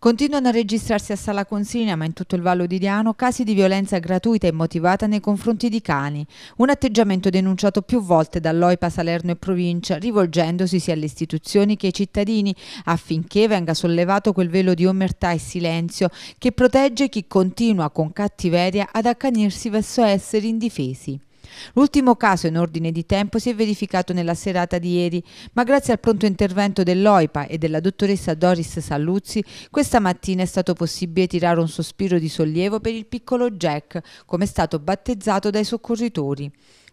Continuano a registrarsi a Sala Consina, ma in tutto il Vallo di Diano, casi di violenza gratuita e motivata nei confronti di cani, un atteggiamento denunciato più volte dall'OIPA Salerno e Provincia, rivolgendosi sia alle istituzioni che ai cittadini affinché venga sollevato quel velo di omertà e silenzio che protegge chi continua con cattiveria ad accanirsi verso esseri indifesi. L'ultimo caso in ordine di tempo si è verificato nella serata di ieri, ma grazie al pronto intervento dell'OIPA e della dottoressa Doris Saluzzi, questa mattina è stato possibile tirare un sospiro di sollievo per il piccolo Jack, come è stato battezzato dai soccorritori.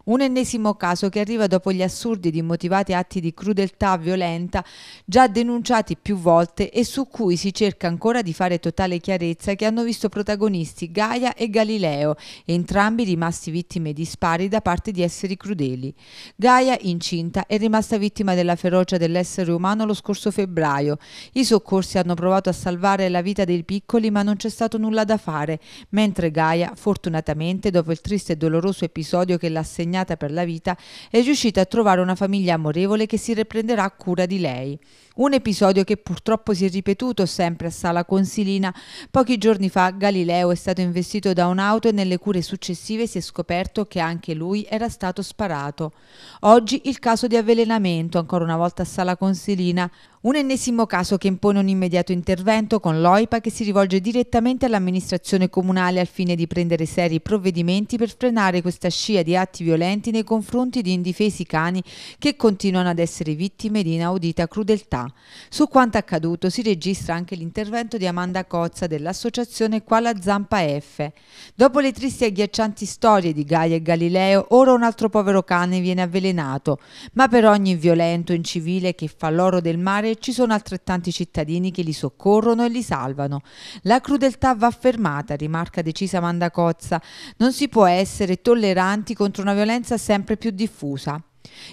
Un ennesimo caso che arriva dopo gli assurdi ed immotivati atti di crudeltà violenta già denunciati più volte e su cui si cerca ancora di fare totale chiarezza che hanno visto protagonisti Gaia e Galileo, entrambi rimasti vittime di spari da parte di esseri crudeli. Gaia, incinta, è rimasta vittima della ferocia dell'essere umano lo scorso febbraio. I soccorsi hanno provato a salvare la vita dei piccoli ma non c'è stato nulla da fare, mentre Gaia, fortunatamente, dopo il triste e doloroso episodio che l'ha segnato impegnata per la vita, è riuscita a trovare una famiglia amorevole che si riprenderà cura di lei. Un episodio che purtroppo si è ripetuto sempre a Sala Consilina. Pochi giorni fa Galileo è stato investito da un'auto e nelle cure successive si è scoperto che anche lui era stato sparato. Oggi il caso di avvelenamento, ancora una volta a Sala Consilina. Un ennesimo caso che impone un immediato intervento con l'OIPA che si rivolge direttamente all'amministrazione comunale al fine di prendere seri provvedimenti per frenare questa scia di atti violenti nei confronti di indifesi cani che continuano ad essere vittime di inaudita crudeltà. Su quanto accaduto si registra anche l'intervento di Amanda Cozza dell'associazione Quala Zampa F. Dopo le tristi e agghiaccianti storie di Gaia e Galileo, ora un altro povero cane viene avvelenato, ma per ogni violento incivile che fa l'oro del mare ci sono altrettanti cittadini che li soccorrono e li salvano. La crudeltà va fermata, rimarca decisa Amanda Cozza. Non si può essere tolleranti contro una violenza sempre più diffusa.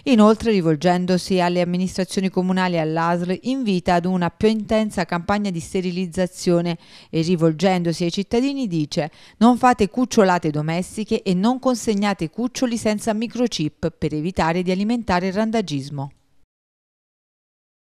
Inoltre, rivolgendosi alle amministrazioni comunali e all'ASL, invita ad una più intensa campagna di sterilizzazione e rivolgendosi ai cittadini dice non fate cucciolate domestiche e non consegnate cuccioli senza microchip per evitare di alimentare il randagismo.